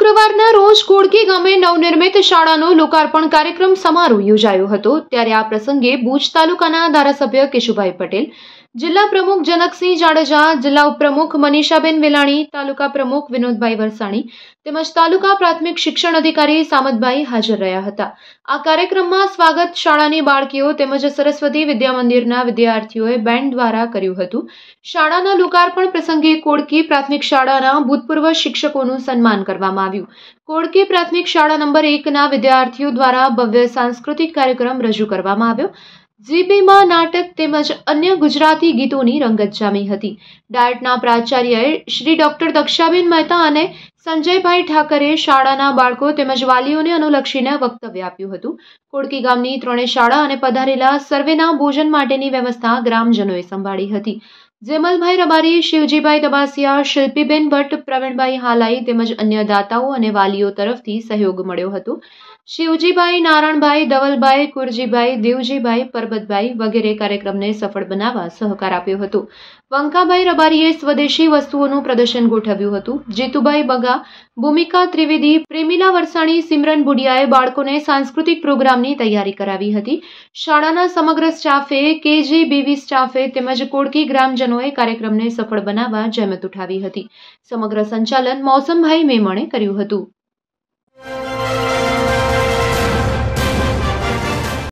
શુક્રવારના રોજ કોડકી ગામે નવનિર્મિત શાળાનો લોકાર્પણ કાર્યક્રમ સમારોહ યોજાયો હતો ત્યારે આ પ્રસંગે ભુજ તાલુકાના ધારાસભ્ય કેશુભાઈ પટેલ જિલ્લા પ્રમુખ જનકસિંહ જાડેજા જિલ્લા ઉપપ્રમુખ મનીષાબેન વેલાણી તાલુકા પ્રમુખ વિનોદભાઈ વરસાણી તેમજ તાલુકા પ્રાથમિક શિક્ષણ અધિકારી સામતભાઈ હાજર રહ્યા હતા આ કાર્યક્રમમાં સ્વાગત શાળાની બાળકીઓ તેમજ સરસ્વતી વિદ્યામંદિરના વિદ્યાર્થીઓએ બેન્ડ દ્વારા કર્યું હતું શાળાના લોકાર્પણ પ્રસંગે કોડકી પ્રાથમિક શાળાના ભૂતપૂર્વ શિક્ષકોનું સન્માન કરવામાં આવ્યું કોડકી પ્રાથમિક શાળા નંબર એકના વિદ્યાર્થીઓ દ્વારા ભવ્ય સાંસ્કૃતિક કાર્યક્રમ રજૂ કરવામાં આવ્યો જીપીમાં નાટક તેમજ અન્ય ગુજરાતી ગીતોની રંગત જામી હતી ડાયટના પ્રાચાર્યએ શ્રી ડોક્ટર દક્ષાબેન મહેતા અને સંજયભાઈ ઠાકરે શાળાના બાળકો તેમજ વાલીઓને અનુલક્ષીને વક્તવ્ય આપ્યું હતું કોડકી ગામની ત્રણેય શાળા અને પધારેલા સર્વેના ભોજન માટેની વ્યવસ્થા ગ્રામજનોએ સંભાળી હતી જેમલભાઈ રબારી શિવજીભાઈ દબાસિયા શિલ્પીબેન ભટ્ટ પ્રવીણભાઈ હાલાઈ તેમજ અન્ય દાતાઓ અને વાલીઓ તરફથી સહયોગ મળ્યો હતો શિવજીભાઈ નારાયણભાઈ દવલભાઈ કુરજીભાઈ દેવજીભાઈ પરબતભાઈ વગેરે કાર્યક્રમને સફળ બનાવવા સહકાર આપ્યો હતો વંકાભાઈ રબારીએ સ્વદેશી વસ્તુઓનું પ્રદર્શન ગોઠવ્યું હતું જીતુભાઈ બગા ભૂમિકા ત્રિવેદી પ્રેમિલા વરસાણી સિમરન બુડિયાએ બાળકોને સાંસ્કૃતિક પ્રોગ્રામની તૈયારી કરાવી હતી શાળાના સમગ્ર સ્ટાફે કેજી બીવી સ્ટાફે તેમજ કોડકી ગ્રામજન સંસ્થાજનોએ કાર્યક્રમને સફળ બનાવવા જહેમત ઉઠાવી હતી સમગ્ર સંચાલન મોસમભાઈ મેમણે કર્યું હતું